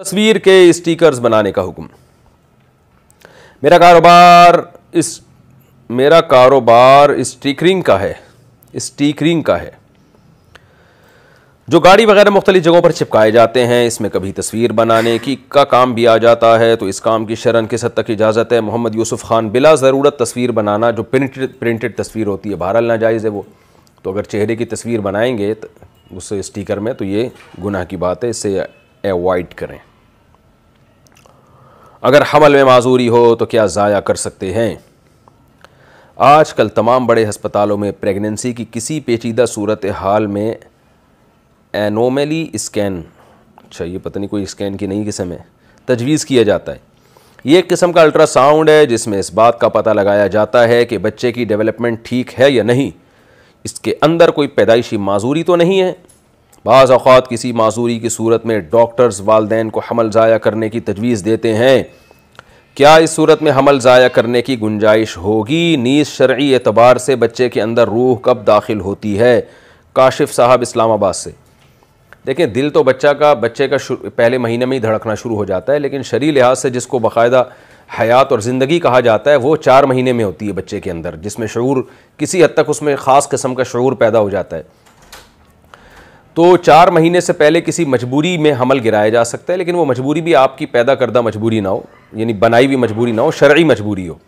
तस्वीर के स्टिकर्स बनाने का हुक्म मेरा कारोबार इस मेरा कारोबार स्टिकरिंग का है स्टिकरिंग का है जो गाड़ी वगैरह मुख्तलिफ जगहों पर चिपकाए जाते हैं इसमें कभी तस्वीर बनाने की का काम भी आ जाता है तो इस काम की शरण किस हद तक इजाज़त है मोहम्मद यूसुफ खान बिला ज़रूरत तस्वीर बनाना जो प्रिंटेड प्रिंटेड तस्वीर होती है बहरहाल नाजायज़ है वो तो अगर चेहरे की तस्वीर बनाएंगे तो उस स्टीकर में तो ये गुनाह की बात है इससे एवॉइड करें अगर हमल में माजूरी हो तो क्या ज़ाया कर सकते हैं आजकल तमाम बड़े हस्पतालों में प्रेगनेंसी की किसी पेचीदा सूरत हाल में एनोमेली स्कैन अच्छा ये पता नहीं कोई स्कैन की नहीं किस्म है तजवीज़ किया जाता है ये एक किस्म का अल्ट्रासाउंड है जिसमें इस बात का पता लगाया जाता है कि बच्चे की डेवलपमेंट ठीक है या नहीं इसके अंदर कोई पैदाइशी माजूरी तो नहीं है बाज़ अवत किसी माजूरी की सूरत में डॉक्टर्स वालदेन को हमल ज़ाया करने की तजवीज़ देते हैं क्या इस सूरत में हमल ज़ाया करने की गुंजाइश होगी नीस शर्य एतबार से बच्चे के अंदर रूह कब दाखिल होती है काशिफ साहब इस्लामाबाद से देखें दिल तो बच्चा का बच्चे का पहले महीने में ही धड़कना शुरू हो जाता है लेकिन शरी लिहाज से जिसको बाकायदा हयात और ज़िंदगी कहा जाता है वो चार महीने में होती है बच्चे के अंदर जिसमें शूर किसी हद तक उसमें ख़ास किस्म का शूर पैदा हो जाता है तो चार महीने से पहले किसी मजबूरी में हमल गिराया जा सकता है लेकिन वो मजबूरी भी आपकी पैदा करदा मजबूरी ना हो यानी बनाई हुई मजबूरी ना हो शर् मजबूरी हो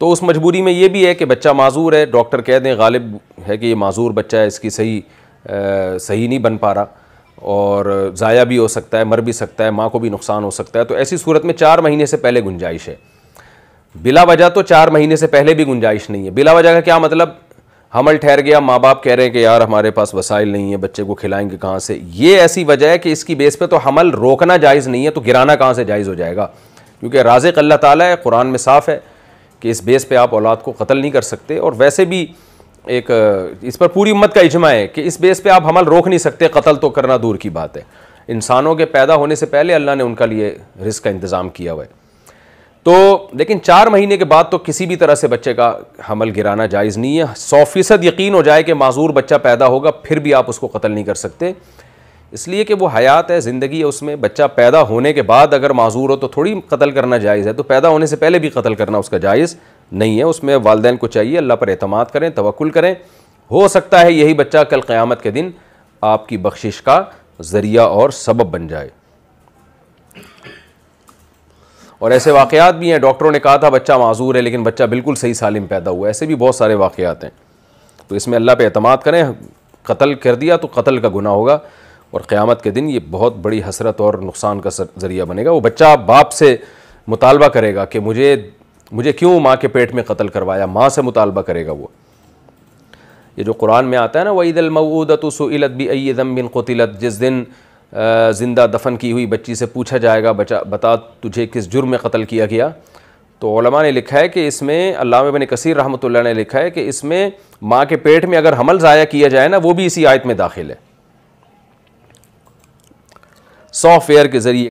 तो उस मजबूरी में ये भी है कि बच्चा माजूर है डॉक्टर कह दें गालिब है कि ये माजूर बच्चा है इसकी सही आ, सही नहीं बन पा रहा और ज़ाया भी हो सकता है मर भी सकता है माँ को भी नुकसान हो सकता है तो ऐसी सूरत में चार महीने से पहले गुंजाइश है बिला वजह तो चार महीने से पहले भी गुंजाइश नहीं है बिला वजह का क्या मतलब हमल ठहर गया माँ बाप कह रहे हैं कि यार हमारे पास वसाइल नहीं है बच्चे को खिलाएंगे कहाँ से ये ऐसी वजह है कि इसकी बेस पे तो हमल रोकना जायज़ नहीं है तो गिराना कहाँ से जायज़ हो जाएगा क्योंकि राजिक अल्लाह ताला है कुरान में साफ़ है कि इस बेस पे आप औलाद को कत्ल नहीं कर सकते और वैसे भी एक इस पर पूरी उम्मत का इजमा है कि इस बेस पे आप हमल रोक नहीं सकते कत्ल तो करना दूर की बात है इंसानों के पैदा होने से पहले अल्लाह ने उनका लिए रिस्क का इंतज़ाम किया हुआ है लेकिन चार महीने के बाद तो किसी भी तरह से बच्चे का हमल गिराना जायज़ नहीं है सौ फीसद यकीन हो जाए कि माजूर बच्चा पैदा होगा फिर भी आप उसको कत्ल नहीं कर सकते इसलिए कि वो हयात है ज़िंदगी है उसमें बच्चा पैदा होने के बाद अगर माजूर हो तो थोड़ी कत्ल करना जायज़ है तो पैदा होने से पहले भी कत्ल करना उसका जायज़ नहीं है उसमें वालदेन को चाहिए अल्लाह पर अतमाद करें तवक्ल करें हो सकता है यही बच्चा कल क़्यामत के दिन आपकी बख्शिश का ज़रिया और सबब बन जाए और ऐसे वाक़ात भी हैं डॉक्टरों ने कहा था बच्चा माजूर है लेकिन बच्चा बिल्कुल सही सालिम पैदा हुआ ऐसे भी बहुत सारे वाक़ात हैं तो इसमें अल्लाह पे अतमाद करें कत्ल कर दिया तो कत्ल का गुना होगा और क़्यामत के दिन ये बहुत बड़ी हसरत और नुकसान का ज़रिया बनेगा वो बच्चा बाप से मुतालबा करेगा कि मुझे मुझे क्यों माँ के पेट में कत्ल करवाया माँ से मुतालबा करेगा वो ये जो कुरान में आता है ना वईदलमऊदत सुलत भी अदम बिन कतिलत जिस दिन ज़िंदा दफन की हुई बच्ची से पूछा जाएगा बचा बता तुझे किस जुर्म में कत्ल किया गया तो ने लिखा है कि इसमें अलाम बन कसीर रहमत ने लिखा है कि इसमें माँ के पेट में अगर हमल ज़ाया किया जाए ना वो भी इसी आयत में दाखिल है सॉफ्टवेयर के ज़रिए